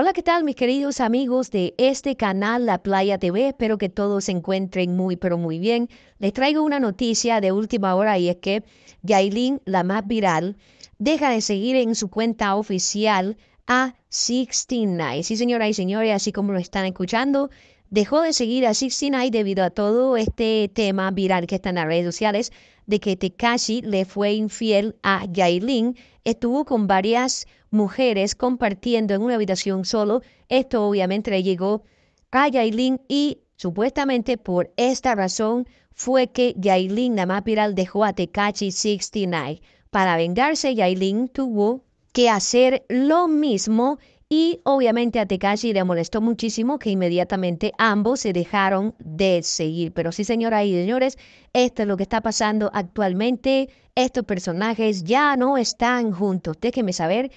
Hola, ¿qué tal mis queridos amigos de este canal La Playa TV? Espero que todos se encuentren muy, pero muy bien. Les traigo una noticia de última hora y es que Yailin, la más viral, deja de seguir en su cuenta oficial a 69. Sí, señoras y señores, así como lo están escuchando, dejó de seguir a 69 debido a todo este tema viral que está en las redes sociales de que Tekashi le fue infiel a Yailin. Estuvo con varias mujeres compartiendo en una habitación solo. Esto obviamente le llegó a Yailin y supuestamente por esta razón fue que Yailin, la más viral, dejó a Tekashi 69. Para vengarse, Yailin tuvo que hacer lo mismo y obviamente a Tekashi le molestó muchísimo que inmediatamente ambos se dejaron de seguir. Pero sí, señoras y señores, esto es lo que está pasando actualmente. Estos personajes ya no están juntos. Déjenme saber